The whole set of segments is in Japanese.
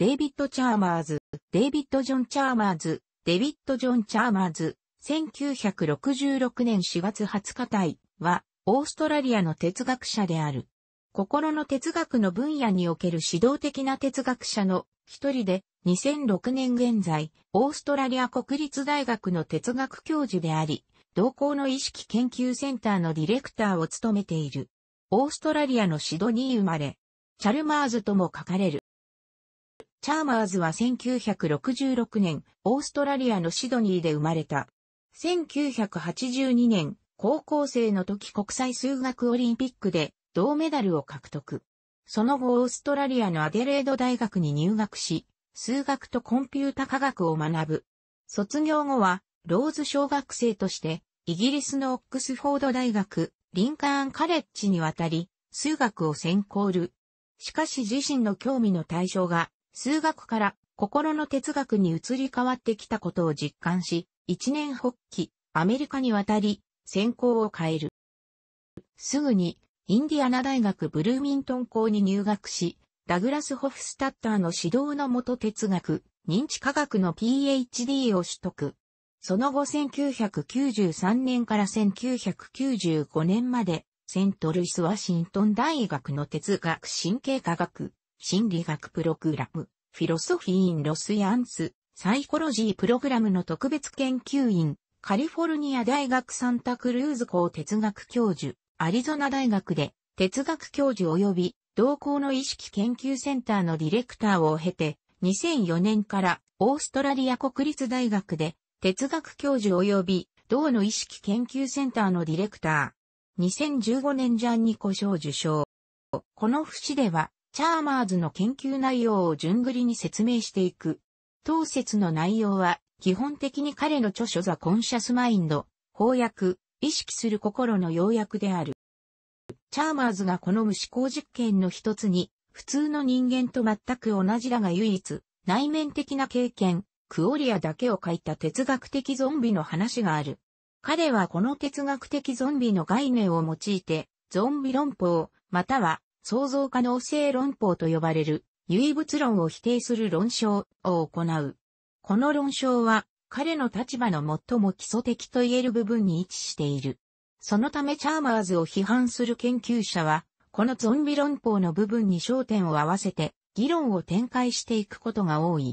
デイビッド・チャーマーズ、デイビッド・ジョン・チャーマーズ、デビッド・ジョン・チャーマーズ、1966年4月20日体は、オーストラリアの哲学者である。心の哲学の分野における指導的な哲学者の一人で、2006年現在、オーストラリア国立大学の哲学教授であり、同校の意識研究センターのディレクターを務めている。オーストラリアのシドニー生まれ、チャルマーズとも書かれる。チャーマーズは1966年、オーストラリアのシドニーで生まれた。1982年、高校生の時国際数学オリンピックで銅メダルを獲得。その後オーストラリアのアデレード大学に入学し、数学とコンピュータ科学を学ぶ。卒業後は、ローズ小学生として、イギリスのオックスフォード大学、リンカーンカレッジに渡り、数学を専攻る。しかし自身の興味の対象が、数学から心の哲学に移り変わってきたことを実感し、一年発起、アメリカに渡り、専攻を変える。すぐに、インディアナ大学ブルーミントン校に入学し、ダグラス・ホフスタッターの指導のもと哲学、認知科学の PhD を取得。その後1993年から1995年まで、セントルイス・ワシントン大学の哲学神経科学、心理学プログラム、フィロソフィー・イン・ロス・ヤンス、サイコロジープログラムの特別研究員、カリフォルニア大学サンタクルーズ校哲学教授、アリゾナ大学で哲学教授及び同校の意識研究センターのディレクターを経て、2004年からオーストラリア国立大学で哲学教授及び同の意識研究センターのディレクター。2015年ジャンニコ賞受賞。この節ではチャーマーズの研究内容を順繰りに説明していく。当説の内容は、基本的に彼の著書ザ・コンシャス・マインド、翻訳、意識する心の要約である。チャーマーズが好む思考実験の一つに、普通の人間と全く同じだが唯一、内面的な経験、クオリアだけを書いた哲学的ゾンビの話がある。彼はこの哲学的ゾンビの概念を用いて、ゾンビ論法、または創造可能性論法と呼ばれる、唯物論を否定する論証を行う。この論証は、彼の立場の最も基礎的と言える部分に位置している。そのためチャーマーズを批判する研究者は、このゾンビ論法の部分に焦点を合わせて、議論を展開していくことが多い。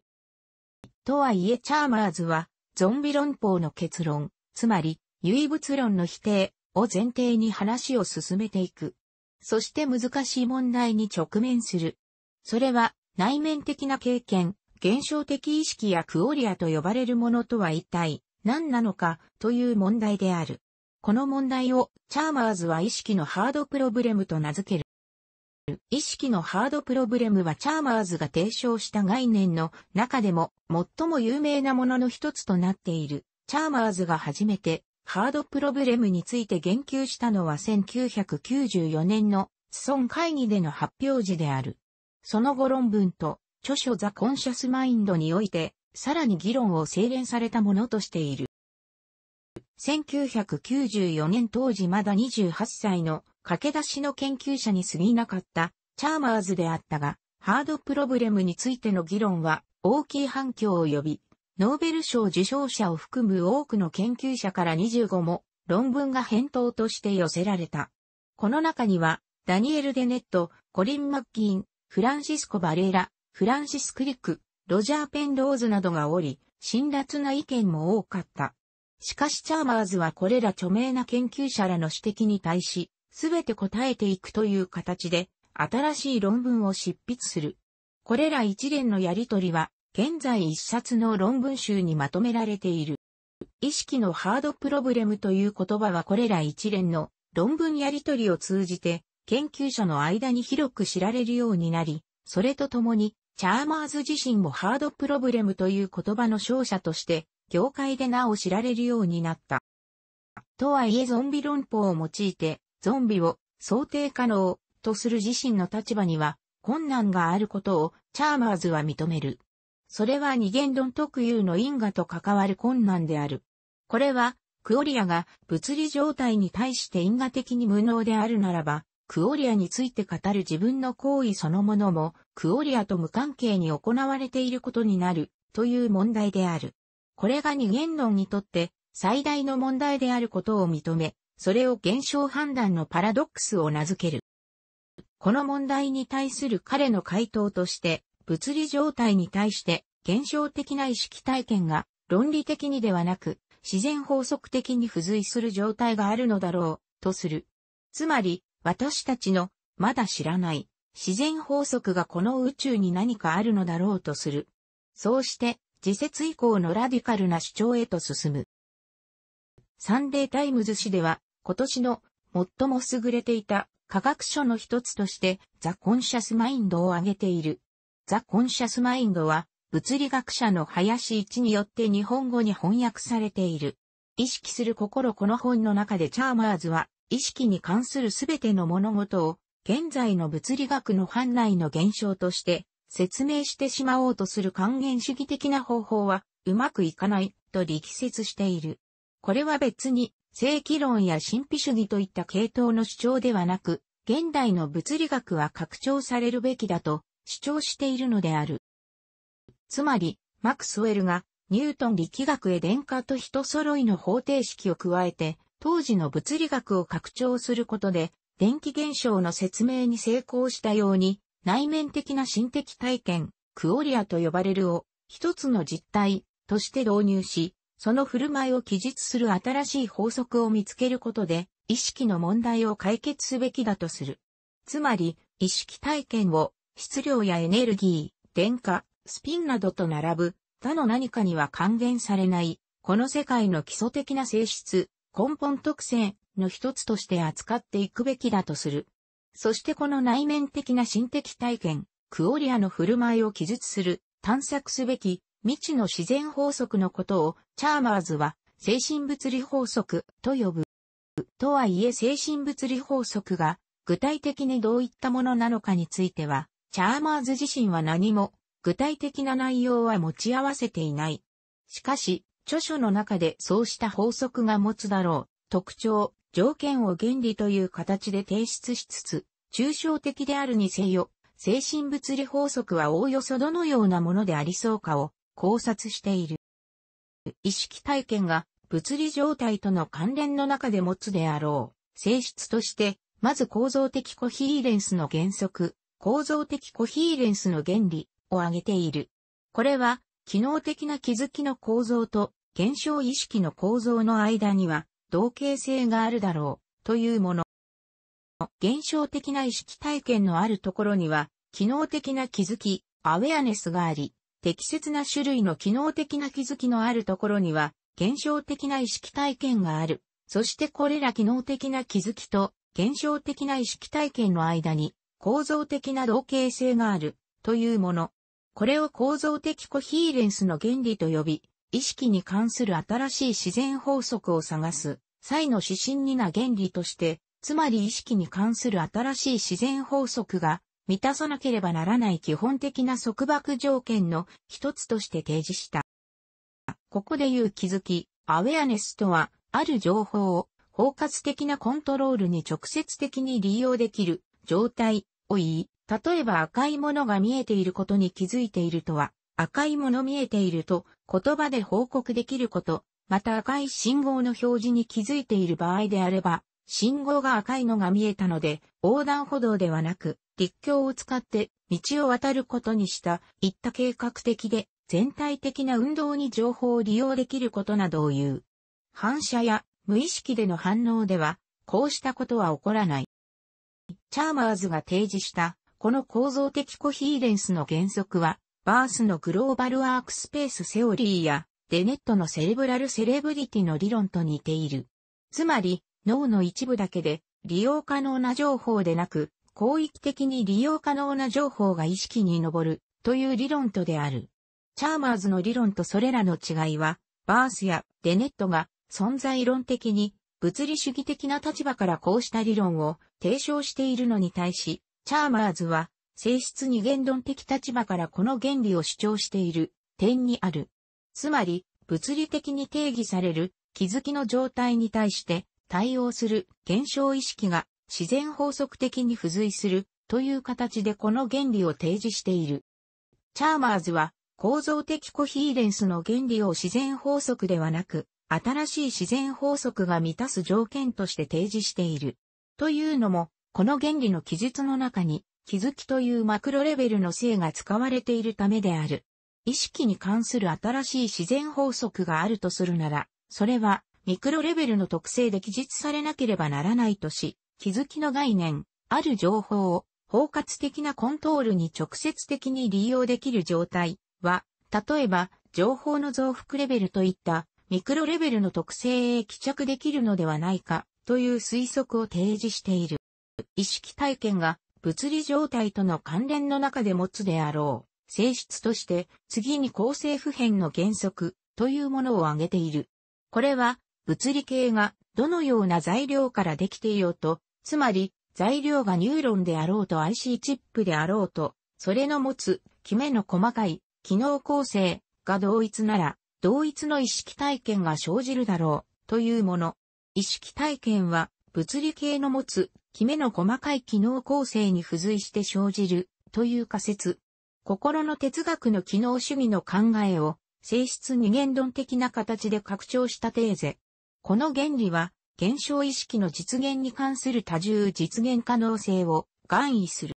とはいえチャーマーズは、ゾンビ論法の結論、つまり、唯物論の否定を前提に話を進めていく。そして難しい問題に直面する。それは内面的な経験、現象的意識やクオリアと呼ばれるものとは一体何なのかという問題である。この問題をチャーマーズは意識のハードプロブレムと名付ける。意識のハードプロブレムはチャーマーズが提唱した概念の中でも最も有名なものの一つとなっている。チャーマーズが初めてハードプロブレムについて言及したのは1994年のスソン会議での発表時である。その後論文と著書ザ・コンシャス・マインドにおいて、さらに議論を精錬されたものとしている。1994年当時まだ28歳の駆け出しの研究者に過ぎなかったチャーマーズであったが、ハードプロブレムについての議論は大きい反響を呼び、ノーベル賞受賞者を含む多くの研究者から25も論文が返答として寄せられた。この中には、ダニエル・デネット、コリン・マッキーン、フランシスコ・バレーラ、フランシス・クリック、ロジャー・ペンローズなどがおり、辛辣な意見も多かった。しかしチャーマーズはこれら著名な研究者らの指摘に対し、すべて答えていくという形で、新しい論文を執筆する。これら一連のやりとりは、現在一冊の論文集にまとめられている。意識のハードプロブレムという言葉はこれら一連の論文やり取りを通じて研究者の間に広く知られるようになり、それとともにチャーマーズ自身もハードプロブレムという言葉の勝者として業界でなお知られるようになった。とはいえゾンビ論法を用いてゾンビを想定可能とする自身の立場には困難があることをチャーマーズは認める。それは二元論特有の因果と関わる困難である。これは、クオリアが物理状態に対して因果的に無能であるならば、クオリアについて語る自分の行為そのものも、クオリアと無関係に行われていることになる、という問題である。これが二元論にとって最大の問題であることを認め、それを現象判断のパラドックスを名付ける。この問題に対する彼の回答として、物理状態に対して現象的な意識体験が論理的にではなく自然法則的に付随する状態があるのだろうとする。つまり私たちのまだ知らない自然法則がこの宇宙に何かあるのだろうとする。そうして自説以降のラディカルな主張へと進む。サンデータイムズ誌では今年の最も優れていた科学書の一つとしてザ・コンシャス・マインドを挙げている。ザ・コンシャス・マインドは、物理学者の林一によって日本語に翻訳されている。意識する心この本の中でチャーマーズは、意識に関するすべての物事を、現在の物理学の範内の現象として、説明してしまおうとする還元主義的な方法は、うまくいかない、と力説している。これは別に、正規論や神秘主義といった系統の主張ではなく、現代の物理学は拡張されるべきだと、主張しているのである。つまり、マクスウェルがニュートン力学へ電化と人揃いの方程式を加えて、当時の物理学を拡張することで、電気現象の説明に成功したように、内面的な心的体験、クオリアと呼ばれるを、一つの実体として導入し、その振る舞いを記述する新しい法則を見つけることで、意識の問題を解決すべきだとする。つまり、意識体験を質量やエネルギー、電荷、スピンなどと並ぶ、他の何かには還元されない、この世界の基礎的な性質、根本特性の一つとして扱っていくべきだとする。そしてこの内面的な心的体験、クオリアの振る舞いを記述する、探索すべき、未知の自然法則のことを、チャーマーズは、精神物理法則と呼ぶ。とはいえ精神物理法則が、具体的にどういったものなのかについては、チャーマーズ自身は何も具体的な内容は持ち合わせていない。しかし、著書の中でそうした法則が持つだろう、特徴、条件を原理という形で提出しつつ、抽象的であるにせよ、精神物理法則はおおよそどのようなものでありそうかを考察している。意識体験が物理状態との関連の中で持つであろう性質として、まず構造的コヒーレンスの原則、構造的コヒーレンスの原理を挙げている。これは、機能的な気づきの構造と現象意識の構造の間には同型性があるだろうというもの。現象的な意識体験のあるところには、機能的な気づき、アウェアネスがあり、適切な種類の機能的な気づきのあるところには、現象的な意識体験がある。そしてこれら機能的な気づきと、現象的な意識体験の間に、構造的な同型性があるというもの。これを構造的コヒーレンスの原理と呼び、意識に関する新しい自然法則を探す際の指針にな原理として、つまり意識に関する新しい自然法則が満たさなければならない基本的な束縛条件の一つとして提示した。ここで言う気づき、アウェアネスとは、ある情報を包括的なコントロールに直接的に利用できる状態を言い、例えば赤いものが見えていることに気づいているとは、赤いもの見えていると言葉で報告できること、また赤い信号の表示に気づいている場合であれば、信号が赤いのが見えたので、横断歩道ではなく、陸橋を使って道を渡ることにした、いった計画的で全体的な運動に情報を利用できることなどを言う。反射や無意識での反応では、こうしたことは起こらない。チャーマーズが提示した、この構造的コヒーレンスの原則は、バースのグローバルワークスペースセオリーや、デネットのセレブラルセレブリティの理論と似ている。つまり、脳の一部だけで、利用可能な情報でなく、広域的に利用可能な情報が意識に上る、という理論とである。チャーマーズの理論とそれらの違いは、バースやデネットが存在論的に物理主義的な立場からこうした理論を提唱しているのに対し、チャーマーズは、性質二元論的立場からこの原理を主張している点にある。つまり、物理的に定義される気づきの状態に対して対応する現象意識が自然法則的に付随するという形でこの原理を提示している。チャーマーズは構造的コヒーレンスの原理を自然法則ではなく新しい自然法則が満たす条件として提示している。というのも、この原理の記述の中に、気づきというマクロレベルの性が使われているためである。意識に関する新しい自然法則があるとするなら、それはミクロレベルの特性で記述されなければならないとし、気づきの概念、ある情報を包括的なコントロールに直接的に利用できる状態は、例えば情報の増幅レベルといったミクロレベルの特性へ帰着できるのではないかという推測を提示している。意識体験が物理状態との関連の中で持つであろう性質として次に構成普遍の原則というものを挙げている。これは物理系がどのような材料からできていようと、つまり材料がニューロンであろうと IC チップであろうと、それの持つ、キメの細かい、機能構成が同一なら、同一の意識体験が生じるだろう、というもの。意識体験は、物理系の持つ、キメの細かい機能構成に付随して生じる、という仮説。心の哲学の機能主義の考えを、性質二元論的な形で拡張したテーゼ。この原理は、現象意識の実現に関する多重実現可能性を含意する。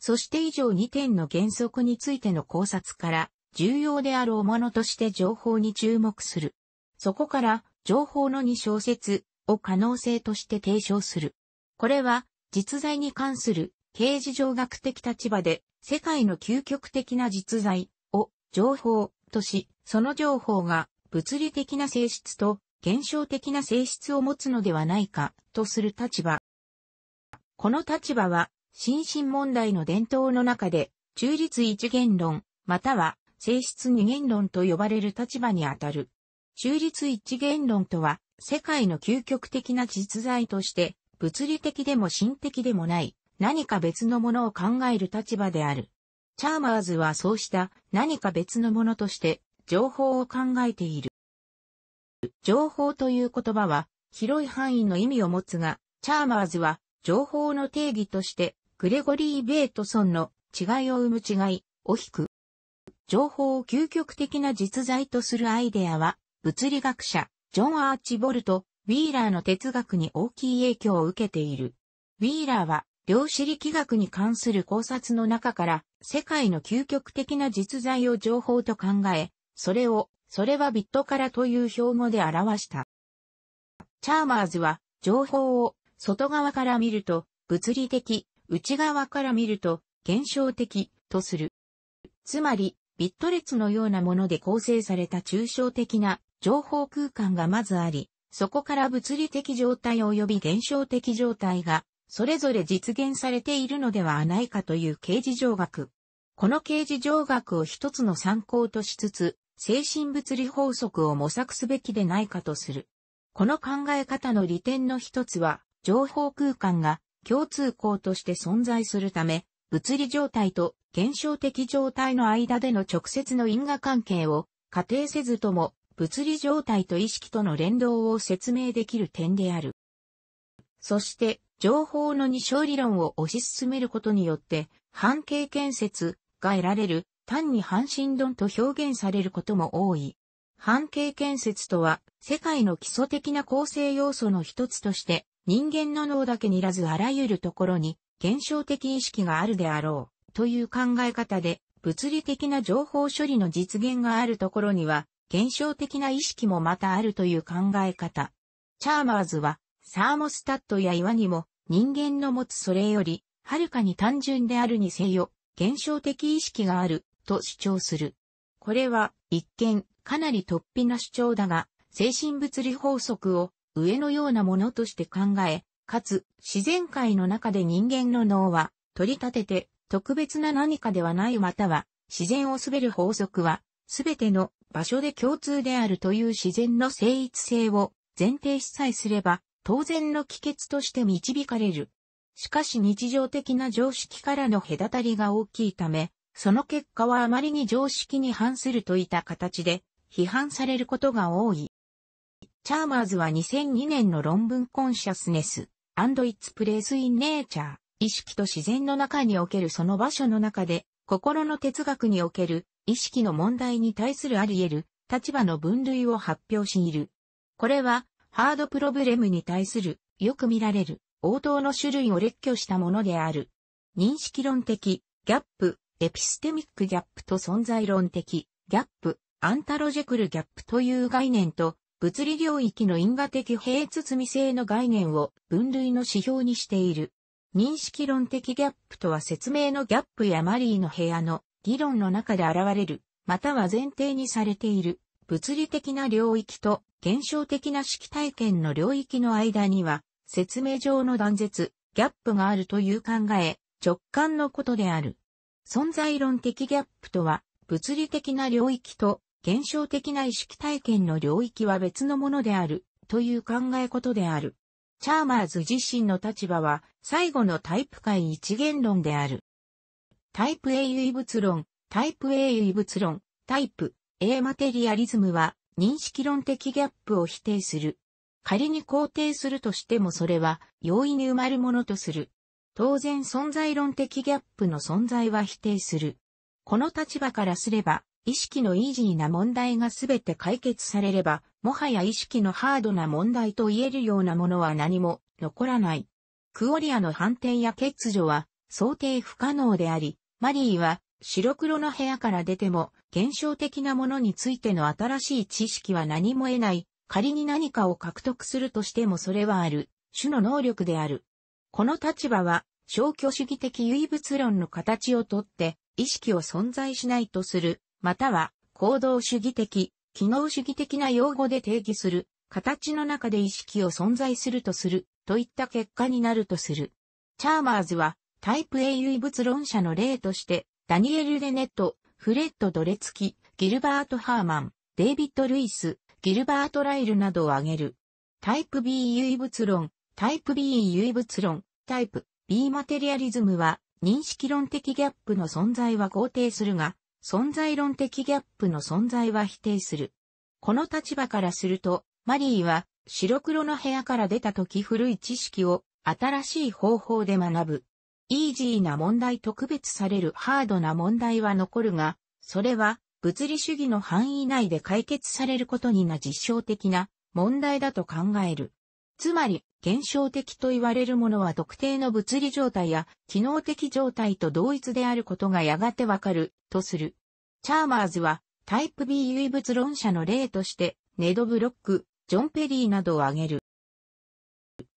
そして以上2点の原則についての考察から、重要であるおものとして情報に注目する。そこから、情報の2小節を可能性として提唱する。これは、実在に関する、形事上学的立場で、世界の究極的な実在を情報とし、その情報が物理的な性質と現象的な性質を持つのではないかとする立場。この立場は、心身問題の伝統の中で、中立一元論、または性質二元論と呼ばれる立場にあたる。中立一元論とは、世界の究極的な実在として、物理的でも心的でもない、何か別のものを考える立場である。チャーマーズはそうした何か別のものとして、情報を考えている。情報という言葉は、広い範囲の意味を持つが、チャーマーズは、情報の定義として、グレゴリー・ベートソンの違いを生む違いを引く情報を究極的な実在とするアイデアは、物理学者、ジョン・アーチボルト、ウィーラーの哲学に大きい影響を受けている。ウィーラーは、量子力学に関する考察の中から、世界の究極的な実在を情報と考え、それを、それはビットからという標語で表した。チャーマーズは、情報を外側から見ると、物理的、内側から見ると、現象的とする。つまり、ビット列のようなもので構成された抽象的な情報空間がまずあり、そこから物理的状態及び現象的状態が、それぞれ実現されているのではないかという形事上学。この形事上学を一つの参考としつつ、精神物理法則を模索すべきでないかとする。この考え方の利点の一つは、情報空間が共通項として存在するため、物理状態と現象的状態の間での直接の因果関係を仮定せずとも物理状態と意識との連動を説明できる点である。そして、情報の二象理論を推し進めることによって、半径建設が得られる、単に半身論と表現されることも多い。半径建設とは、世界の基礎的な構成要素の一つとして、人間の脳だけにらずあらゆるところに、現象的意識があるであろう、という考え方で、物理的な情報処理の実現があるところには、現象的な意識もまたあるという考え方。チャーマーズは、サーモスタットや岩にも、人間の持つそれより、はるかに単純であるにせよ、現象的意識がある、と主張する。これは、一見、かなり突飛な主張だが、精神物理法則を、上のようなものとして考え、かつ、自然界の中で人間の脳は、取り立てて、特別な何かではないまたは、自然を滑る法則は、すべての場所で共通であるという自然の聖一性を前提しさえすれば、当然の帰結として導かれる。しかし日常的な常識からの隔たりが大きいため、その結果はあまりに常識に反するといった形で批判されることが多い。チャーマーズは2002年の論文コンシャスネス and its place in nature、意識と自然の中におけるその場所の中で、心の哲学における意識の問題に対するあり得る立場の分類を発表している。これは、ハードプロブレムに対する、よく見られる、応答の種類を列挙したものである。認識論的、ギャップ、エピステミックギャップと存在論的、ギャップ、アンタロジェクルギャップという概念と、物理領域の因果的平包性の概念を分類の指標にしている。認識論的ギャップとは説明のギャップやマリーの部屋の議論の中で現れる、または前提にされている、物理的な領域と現象的な式体験の領域の間には、説明上の断絶、ギャップがあるという考え、直感のことである。存在論的ギャップとは、物理的な領域と現象的な意識体験の領域は別のものである、という考えことである。チャーマーズ自身の立場は、最後のタイプ界一元論である。タイプ A 唯物論、タイプ A 唯物論、タイプ A マテリアリズムは、認識論的ギャップを否定する。仮に肯定するとしてもそれは容易に埋まるものとする。当然存在論的ギャップの存在は否定する。この立場からすれば、意識のイージーな問題がすべて解決されれば、もはや意識のハードな問題と言えるようなものは何も残らない。クオリアの反転や欠如は想定不可能であり、マリーは白黒の部屋から出ても現象的なものについての新しい知識は何も得ない。仮に何かを獲得するとしてもそれはある。種の能力である。この立場は消去主義的唯物論の形をとって意識を存在しないとするまたは行動主義的、機能主義的な用語で定義する、形の中で意識を存在するとする、といった結果になるとする。チャーマーズは、タイプ A 唯物論者の例として、ダニエル・レネット、フレッド・ドレツキ、ギルバート・ハーマン、デイビッド・ルイス、ギルバート・ライルなどを挙げる。タイプ B 唯物論、タイプ B 唯物論、タイプ B マテリアリズムは、認識論的ギャップの存在は肯定するが、存在論的ギャップの存在は否定する。この立場からすると、マリーは白黒の部屋から出た時古い知識を新しい方法で学ぶ。イージーな問題特別されるハードな問題は残るが、それは物理主義の範囲内で解決されることにな実証的な問題だと考える。つまり、現象的と言われるものは特定の物理状態や機能的状態と同一であることがやがてわかる、とする。チャーマーズは、タイプ B 唯物論者の例として、ネド・ブロック、ジョン・ペリーなどを挙げる。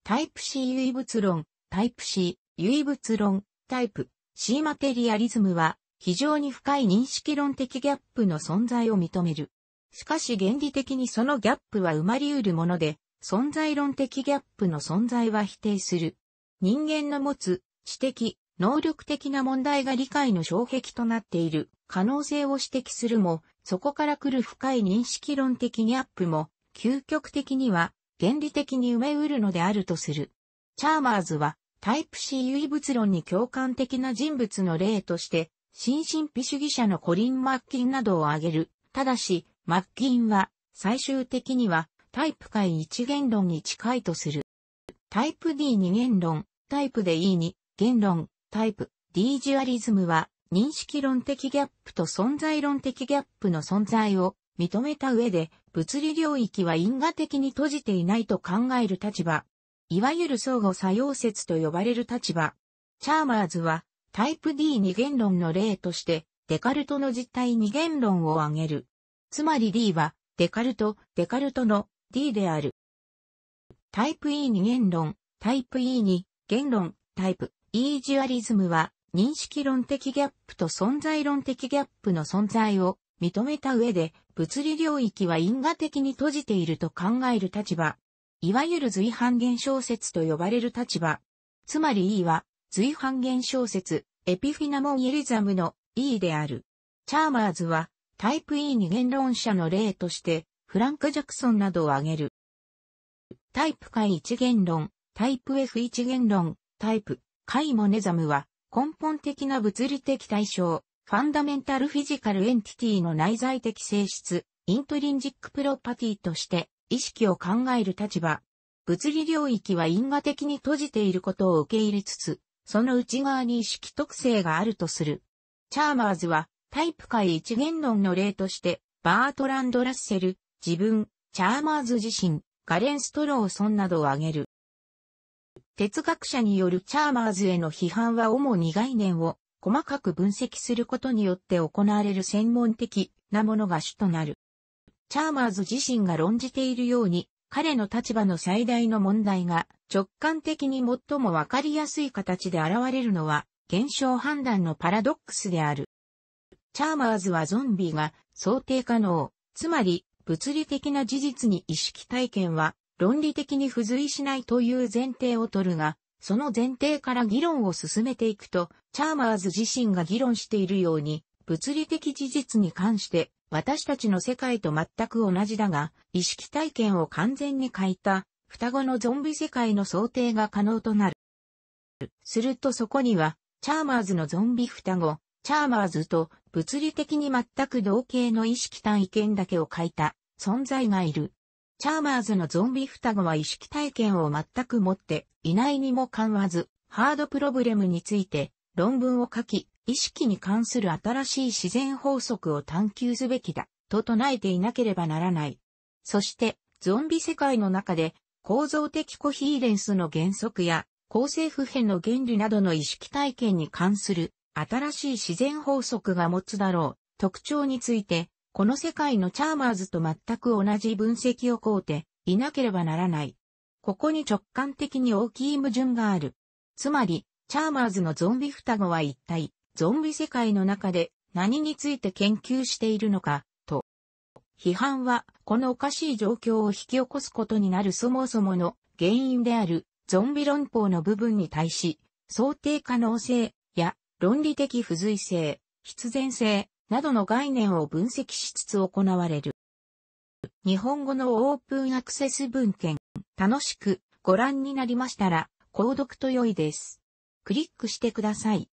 タイプ C 唯物論、タイプ C 唯物論、タイプ C マテリアリズムは、非常に深い認識論的ギャップの存在を認める。しかし原理的にそのギャップは埋まり得るもので、存在論的ギャップの存在は否定する。人間の持つ知的、能力的な問題が理解の障壁となっている可能性を指摘するも、そこから来る深い認識論的ギャップも、究極的には原理的に埋めうるのであるとする。チャーマーズはタイプ C 唯物論に共感的な人物の例として、新神秘主義者のコリン・マッキンなどを挙げる。ただし、マッキンは最終的にはタイプ界一元論に近いとする。タイプ d 二元論、タイプで e 二元論、タイプ D ジュアリズムは認識論的ギャップと存在論的ギャップの存在を認めた上で物理領域は因果的に閉じていないと考える立場。いわゆる相互作用説と呼ばれる立場。チャーマーズはタイプ d 二元論の例としてデカルトの実体二元論を挙げる。つまり D はデカルト、デカルトの D である。タイプ E に言論、タイプ E に言論、タイプ E ジュアリズムは認識論的ギャップと存在論的ギャップの存在を認めた上で物理領域は因果的に閉じていると考える立場。いわゆる随半減小説と呼ばれる立場。つまり E は随半減小説エピフィナモン・エリザムの E である。チャーマーズはタイプ E に言論者の例としてフランク・ジャクソンなどを挙げる。タイプ解一元論、タイプ F1 元論、タイプ、解モネザムは、根本的な物理的対象、ファンダメンタルフィジカルエンティティの内在的性質、イントリンジックプロパティとして、意識を考える立場。物理領域は因果的に閉じていることを受け入れつつ、その内側に意識特性があるとする。チャーマーズは、タイプ界一元論の例として、バートランド・ラッセル、自分、チャーマーズ自身、ガレン・ストローソンなどを挙げる。哲学者によるチャーマーズへの批判は主に概念を細かく分析することによって行われる専門的なものが主となる。チャーマーズ自身が論じているように、彼の立場の最大の問題が直感的に最もわかりやすい形で現れるのは現象判断のパラドックスである。チャーマーズはゾンビが想定可能、つまり物理的な事実に意識体験は論理的に付随しないという前提を取るが、その前提から議論を進めていくと、チャーマーズ自身が議論しているように、物理的事実に関して私たちの世界と全く同じだが、意識体験を完全に変えた双子のゾンビ世界の想定が可能となる。するとそこには、チャーマーズのゾンビ双子、チャーマーズと物理的に全く同型の意識体験だけを書いた存在がいる。チャーマーズのゾンビ双子は意識体験を全く持っていないにもかわず、ハードプロブレムについて論文を書き、意識に関する新しい自然法則を探求すべきだ、と唱えていなければならない。そして、ゾンビ世界の中で構造的コヒーレンスの原則や構成不変の原理などの意識体験に関する新しい自然法則が持つだろう特徴について、この世界のチャーマーズと全く同じ分析をこうていなければならない。ここに直感的に大きい矛盾がある。つまり、チャーマーズのゾンビ双子は一体、ゾンビ世界の中で何について研究しているのか、と。批判は、このおかしい状況を引き起こすことになるそもそもの原因である、ゾンビ論法の部分に対し、想定可能性や論理的付随性、必然性などの概念を分析しつつ行われる。日本語のオープンアクセス文献、楽しくご覧になりましたら、購読と良いです。クリックしてください。